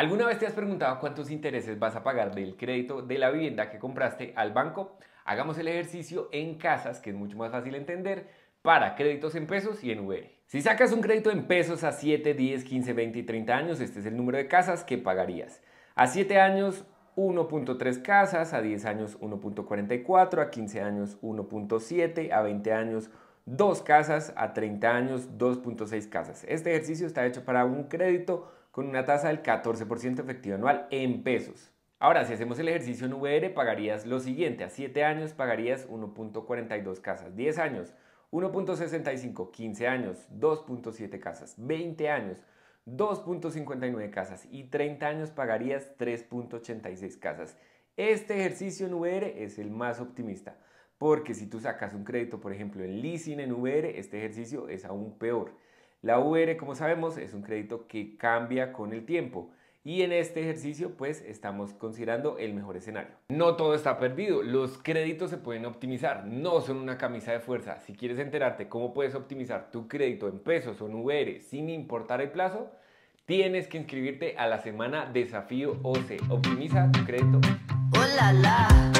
¿Alguna vez te has preguntado cuántos intereses vas a pagar del crédito de la vivienda que compraste al banco? Hagamos el ejercicio en casas, que es mucho más fácil entender, para créditos en pesos y en VR. Si sacas un crédito en pesos a 7, 10, 15, 20 y 30 años, este es el número de casas que pagarías. A 7 años 1.3 casas, a 10 años 1.44, a 15 años 1.7, a 20 años 2 casas, a 30 años 2.6 casas. Este ejercicio está hecho para un crédito con una tasa del 14% efectivo anual en pesos. Ahora, si hacemos el ejercicio en VR, pagarías lo siguiente. A 7 años pagarías 1.42 casas. 10 años, 1.65. 15 años, 2.7 casas. 20 años, 2.59 casas. Y 30 años pagarías 3.86 casas. Este ejercicio en VR es el más optimista. Porque si tú sacas un crédito, por ejemplo, en leasing en VR, este ejercicio es aún peor la VR, como sabemos, es un crédito que cambia con el tiempo. Y en este ejercicio pues estamos considerando el mejor escenario. No todo está perdido, los créditos se pueden optimizar, no son una camisa de fuerza. Si quieres enterarte cómo puedes optimizar tu crédito en pesos o en VR sin importar el plazo, tienes que inscribirte a la semana Desafío OC. Optimiza tu crédito. ¡Hola, oh,